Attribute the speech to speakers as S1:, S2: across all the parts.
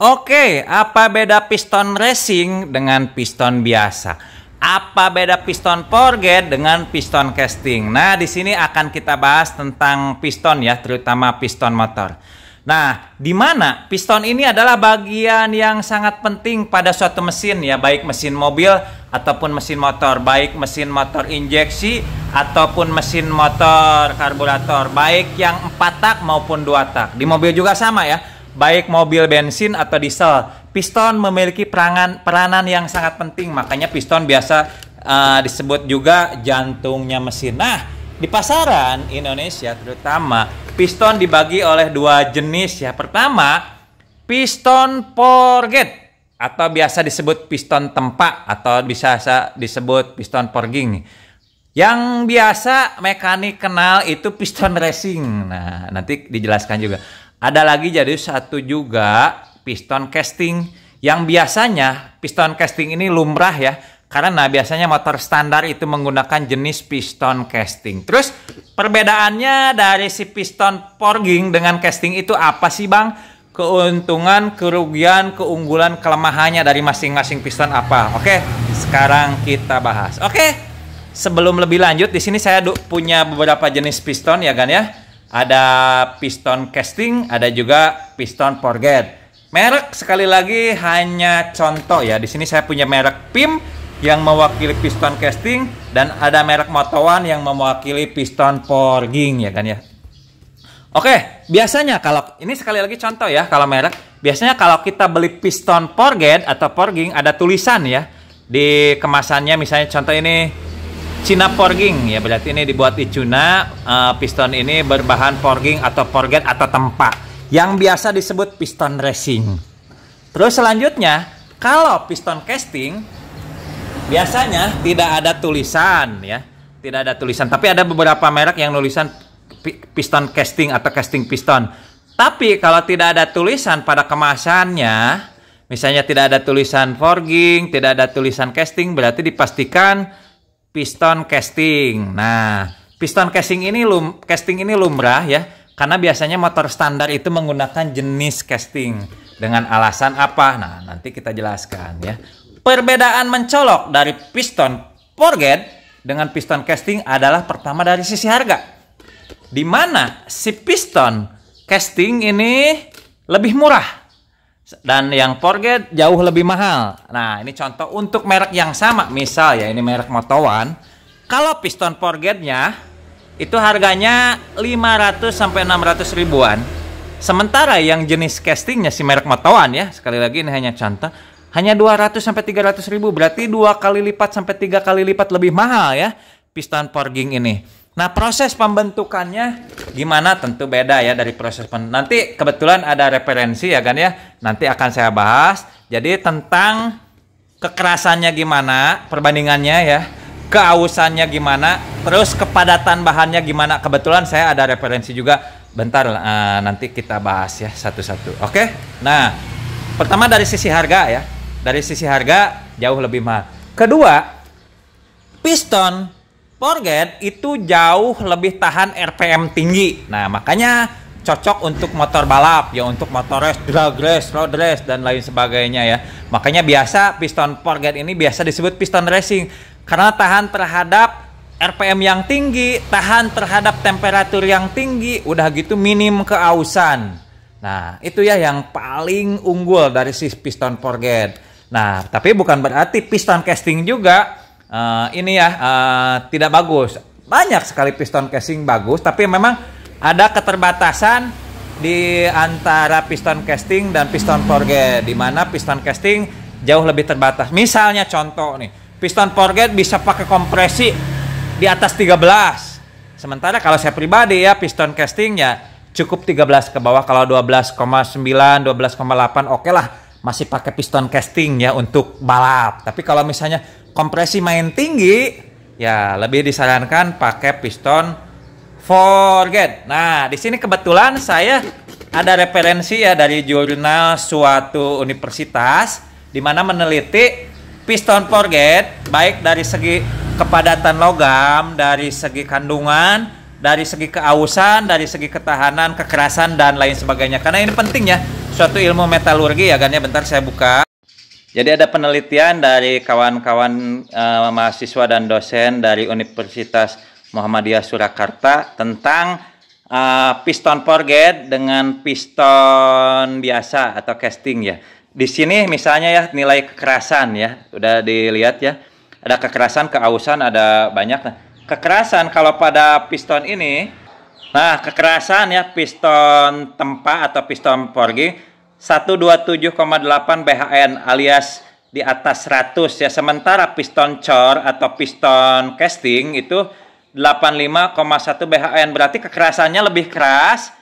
S1: Oke, apa beda piston racing dengan piston biasa? Apa beda piston forged dengan piston casting? Nah, di sini akan kita bahas tentang piston ya, terutama piston motor. Nah, di mana piston ini adalah bagian yang sangat penting pada suatu mesin ya, baik mesin mobil ataupun mesin motor, baik mesin motor injeksi ataupun mesin motor karburator, baik yang 4 tak maupun 2 tak. Di mobil juga sama ya baik mobil bensin atau diesel. Piston memiliki perangan, peranan yang sangat penting, makanya piston biasa uh, disebut juga jantungnya mesin. Nah, di pasaran Indonesia terutama, piston dibagi oleh dua jenis ya. Pertama, piston forget atau biasa disebut piston tempak atau bisa disebut piston forging. Yang biasa mekanik kenal itu piston racing. Nah, nanti dijelaskan juga. Ada lagi jadi satu juga piston casting yang biasanya piston casting ini lumrah ya karena biasanya motor standar itu menggunakan jenis piston casting. Terus perbedaannya dari si piston forging dengan casting itu apa sih bang? Keuntungan, kerugian, keunggulan, kelemahannya dari masing-masing piston apa? Oke, sekarang kita bahas. Oke, sebelum lebih lanjut di sini saya punya beberapa jenis piston ya kan ya ada piston casting, ada juga piston forget. Merek sekali lagi hanya contoh ya. Di sini saya punya merek PIM yang mewakili piston casting dan ada merek Motowan yang mewakili piston forging ya kan ya. Oke, biasanya kalau ini sekali lagi contoh ya kalau merek, biasanya kalau kita beli piston forget atau forging ada tulisan ya di kemasannya misalnya contoh ini Cina forging ya berarti ini dibuat di Cina uh, piston ini berbahan forging atau forget atau tempa yang biasa disebut piston racing terus selanjutnya kalau piston casting biasanya tidak ada tulisan ya tidak ada tulisan tapi ada beberapa merek yang nulisan piston casting atau casting piston tapi kalau tidak ada tulisan pada kemasannya misalnya tidak ada tulisan forging tidak ada tulisan casting berarti dipastikan piston casting. Nah, piston casting ini lum casting ini lumrah ya, karena biasanya motor standar itu menggunakan jenis casting. Dengan alasan apa? Nah, nanti kita jelaskan ya. Perbedaan mencolok dari piston forged dengan piston casting adalah pertama dari sisi harga. Di mana si piston casting ini lebih murah dan yang forget jauh lebih mahal. Nah, ini contoh untuk merek yang sama. Misal ya, ini merek Motowan. Kalau piston forgetnya itu harganya 500 sampai 600 ribuan. Sementara yang jenis castingnya si merek Motowan ya, sekali lagi ini hanya contoh, hanya 200 sampai 300 ribu. Berarti dua kali lipat sampai tiga kali lipat lebih mahal ya piston forging ini. Nah, proses pembentukannya gimana tentu beda ya dari proses pen... nanti kebetulan ada referensi ya kan ya. Nanti akan saya bahas. Jadi tentang kekerasannya gimana, perbandingannya ya. Keausannya gimana, terus kepadatan bahannya gimana. Kebetulan saya ada referensi juga. Bentar uh, nanti kita bahas ya satu-satu. Oke. Nah, pertama dari sisi harga ya. Dari sisi harga jauh lebih mahal. Kedua, piston Sportget itu jauh lebih tahan RPM tinggi. Nah, makanya cocok untuk motor balap ya untuk motor race, drag race, road race dan lain sebagainya ya. Makanya biasa piston Sportget ini biasa disebut piston racing karena tahan terhadap RPM yang tinggi, tahan terhadap temperatur yang tinggi, udah gitu minim keausan. Nah, itu ya yang paling unggul dari si piston forget. Nah, tapi bukan berarti piston casting juga uh, ini ya uh, tidak bagus. Banyak sekali piston casing bagus, tapi memang ada keterbatasan di antara piston casting dan piston forget di mana piston casting jauh lebih terbatas. Misalnya contoh nih, piston forget bisa pakai kompresi di atas 13. Sementara kalau saya pribadi ya piston ya cukup 13 ke bawah kalau 12,9 12,8 oke okay lah masih pakai piston casting ya untuk balap tapi kalau misalnya kompresi main tinggi, ya lebih disarankan pakai piston forget. Nah, di sini kebetulan saya ada referensi ya dari jurnal suatu universitas di mana meneliti piston forget baik dari segi kepadatan logam, dari segi kandungan, dari segi keausan, dari segi ketahanan, kekerasan dan lain sebagainya. Karena ini penting ya, suatu ilmu metalurgi ya, kan ya bentar saya buka. Jadi ada penelitian dari kawan-kawan eh, mahasiswa dan dosen dari Universitas Muhammadiyah Surakarta tentang eh, piston forget dengan piston biasa atau casting ya. Di sini misalnya ya nilai kekerasan ya, udah dilihat ya. Ada kekerasan, keausan, ada banyak. Nah, kekerasan kalau pada piston ini, nah kekerasan ya piston tempa atau piston forging 127,8 BHN alias di atas 100 ya sementara piston cor atau piston casting itu 85,1 BHN berarti kekerasannya lebih keras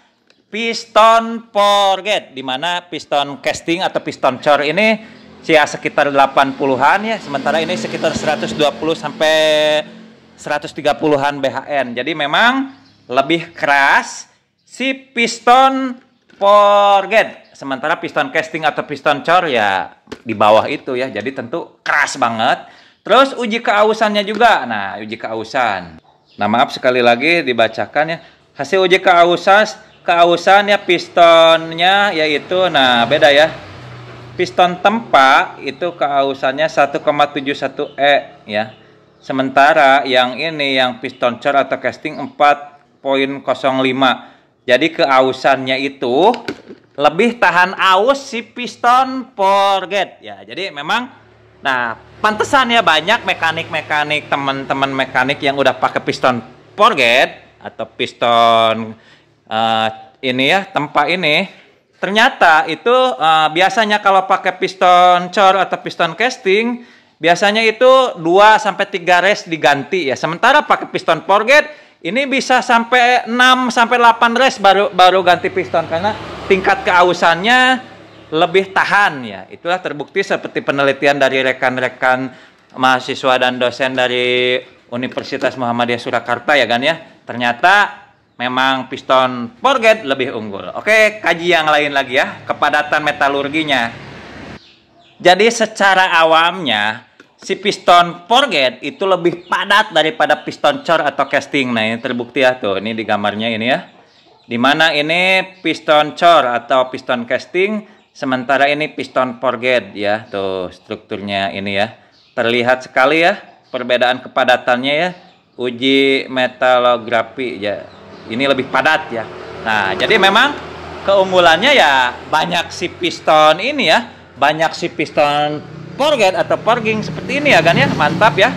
S1: piston forget di mana piston casting atau piston cor ini ya sekitar 80-an ya sementara ini sekitar 120 sampai 130-an BHN jadi memang lebih keras si piston forget sementara piston casting atau piston cor ya di bawah itu ya jadi tentu keras banget terus uji keausannya juga nah uji keausan nah maaf sekali lagi dibacakan ya hasil uji keausan keausan ya pistonnya yaitu nah beda ya piston tempa itu keausannya 1,71 E ya sementara yang ini yang piston cor atau casting 4.05 jadi keausannya itu lebih tahan aus si piston forget ya jadi memang nah pantesan ya banyak mekanik-mekanik teman-teman mekanik yang udah pakai piston forget atau piston uh, ini ya tempat ini ternyata itu uh, biasanya kalau pakai piston cor atau piston casting biasanya itu 2 sampai 3 res diganti ya sementara pakai piston forget ini bisa sampai 6 sampai 8 res baru baru ganti piston karena tingkat keausannya lebih tahan ya. Itulah terbukti seperti penelitian dari rekan-rekan mahasiswa dan dosen dari Universitas Muhammadiyah Surakarta ya kan ya. Ternyata memang piston forget lebih unggul. Oke, kaji yang lain lagi ya, kepadatan metalurginya. Jadi secara awamnya si piston forget itu lebih padat daripada piston cor atau casting. Nah, ini terbukti ya tuh, ini di gambarnya ini ya di mana ini piston cor atau piston casting sementara ini piston forget ya tuh strukturnya ini ya terlihat sekali ya perbedaan kepadatannya ya uji metalografi ya ini lebih padat ya nah jadi memang keunggulannya ya banyak si piston ini ya banyak si piston forget atau forging seperti ini ya kan ya mantap ya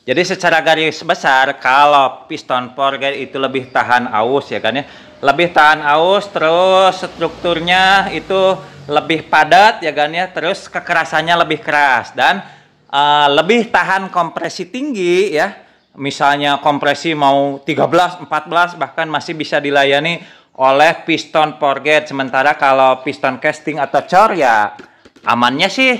S1: jadi secara garis besar kalau piston forged itu lebih tahan aus ya kan ya. Lebih tahan aus terus strukturnya itu lebih padat ya kan ya. Terus kekerasannya lebih keras dan uh, lebih tahan kompresi tinggi ya. Misalnya kompresi mau 13, 14 bahkan masih bisa dilayani oleh piston forget sementara kalau piston casting atau cor ya amannya sih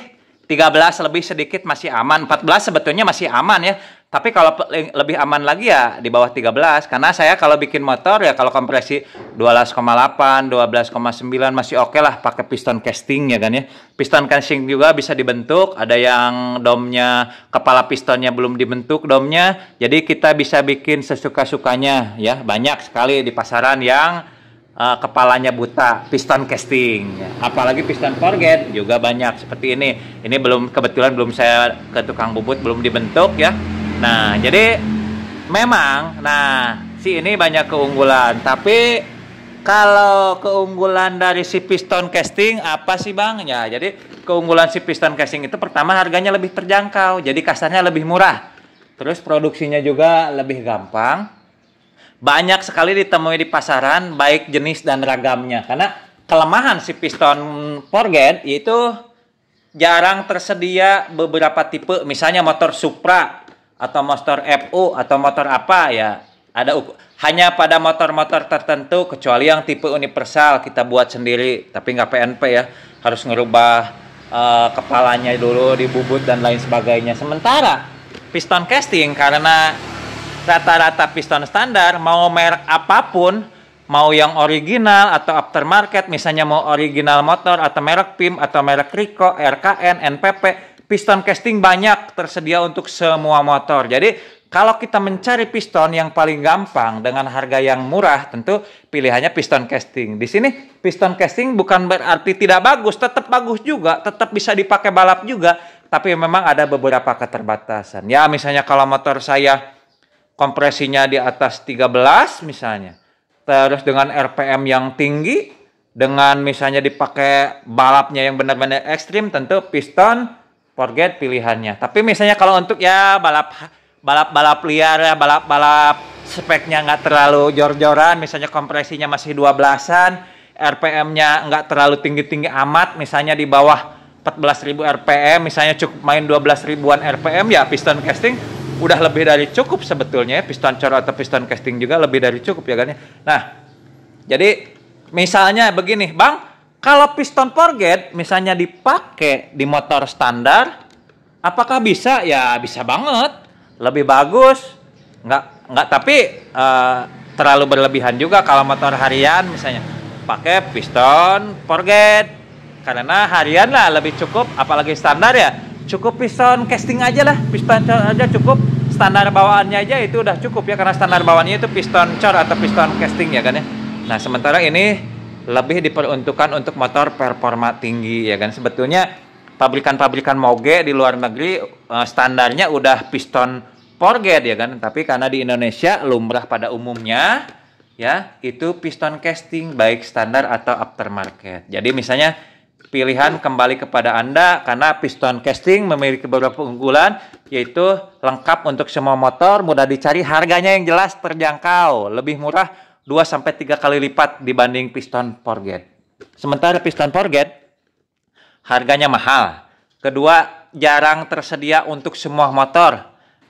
S1: 13 lebih sedikit masih aman, 14 sebetulnya masih aman ya. Tapi kalau lebih aman lagi ya di bawah 13 karena saya kalau bikin motor ya kalau kompresi 12,8, 12,9 masih oke okay lah pakai piston casting ya kan ya. Piston casting juga bisa dibentuk, ada yang domnya kepala pistonnya belum dibentuk domnya. Jadi kita bisa bikin sesuka-sukanya ya. Banyak sekali di pasaran yang uh, kepalanya buta, piston casting. Apalagi piston forget juga banyak seperti ini. Ini belum kebetulan belum saya ke tukang bubut belum dibentuk ya. Nah, jadi memang nah si ini banyak keunggulan, tapi kalau keunggulan dari si piston casting apa sih Bang? Ya, jadi keunggulan si piston casting itu pertama harganya lebih terjangkau, jadi kasarnya lebih murah. Terus produksinya juga lebih gampang banyak sekali ditemui di pasaran baik jenis dan ragamnya karena kelemahan si piston forget itu jarang tersedia beberapa tipe misalnya motor Supra atau motor FU atau motor apa ya ada hanya pada motor-motor tertentu kecuali yang tipe universal kita buat sendiri tapi nggak PNP ya harus ngerubah uh, kepalanya dulu dibubut dan lain sebagainya sementara piston casting karena rata-rata piston standar mau merek apapun mau yang original atau aftermarket misalnya mau original motor atau merek PIM atau merek Riko, RKN, NPP piston casting banyak tersedia untuk semua motor jadi kalau kita mencari piston yang paling gampang dengan harga yang murah, tentu pilihannya piston casting. Di sini piston casting bukan berarti tidak bagus, tetap bagus juga, tetap bisa dipakai balap juga, tapi memang ada beberapa keterbatasan. Ya, misalnya kalau motor saya kompresinya di atas 13 misalnya, terus dengan RPM yang tinggi, dengan misalnya dipakai balapnya yang benar-benar ekstrim, tentu piston forget pilihannya. Tapi misalnya kalau untuk ya balap balap balap liar ya balap balap speknya nggak terlalu jor-joran, misalnya kompresinya masih 12-an, RPM-nya nggak terlalu tinggi-tinggi amat, misalnya di bawah 14.000 RPM, misalnya cukup main 12 ribuan RPM ya piston casting udah lebih dari cukup sebetulnya ya, piston cor atau piston casting juga lebih dari cukup ya kan ya. nah jadi misalnya begini bang kalau piston forget misalnya dipakai di motor standar apakah bisa ya bisa banget lebih bagus nggak nggak tapi uh, terlalu berlebihan juga kalau motor harian misalnya pakai piston forget karena harian lah lebih cukup apalagi standar ya cukup piston casting aja lah piston cor aja cukup standar bawaannya aja itu udah cukup ya karena standar bawaannya itu piston cor atau piston casting ya kan ya nah sementara ini lebih diperuntukkan untuk motor performa tinggi ya kan sebetulnya pabrikan-pabrikan moge di luar negeri eh, standarnya udah piston forged ya kan tapi karena di Indonesia lumrah pada umumnya ya itu piston casting baik standar atau aftermarket jadi misalnya pilihan kembali kepada Anda karena piston casting memiliki beberapa keunggulan yaitu lengkap untuk semua motor, mudah dicari, harganya yang jelas terjangkau, lebih murah 2 sampai 3 kali lipat dibanding piston Forget. Sementara piston Forget harganya mahal. Kedua, jarang tersedia untuk semua motor.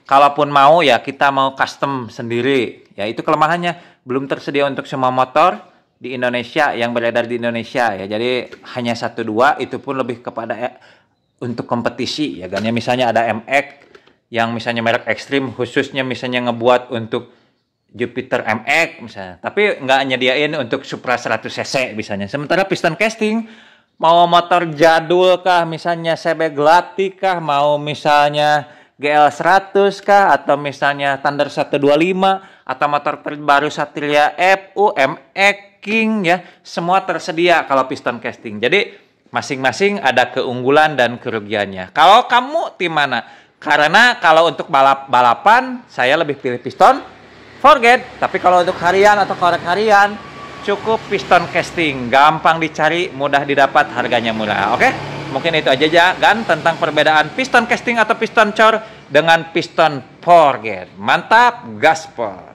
S1: Kalaupun mau ya kita mau custom sendiri. Ya itu kelemahannya, belum tersedia untuk semua motor di Indonesia yang beredar di Indonesia ya. Jadi hanya satu dua itu pun lebih kepada ya, untuk kompetisi ya kan. Ya misalnya ada MX yang misalnya merek ekstrim khususnya misalnya ngebuat untuk Jupiter MX misalnya. Tapi nggak nyediain untuk Supra 100 cc misalnya. Sementara piston casting mau motor jadul kah misalnya CB Glati kah mau misalnya GL100 kah atau misalnya Thunder 125 atau motor terbaru Satria FU MX packing ya, semua tersedia kalau piston casting. Jadi masing-masing ada keunggulan dan kerugiannya. Kalau kamu tim mana? Karena kalau untuk balap balapan saya lebih pilih piston forget, tapi kalau untuk harian atau korek harian cukup piston casting, gampang dicari, mudah didapat, harganya murah. Oke? Mungkin itu aja ya kan tentang perbedaan piston casting atau piston cor dengan piston forget. Mantap, gaspol.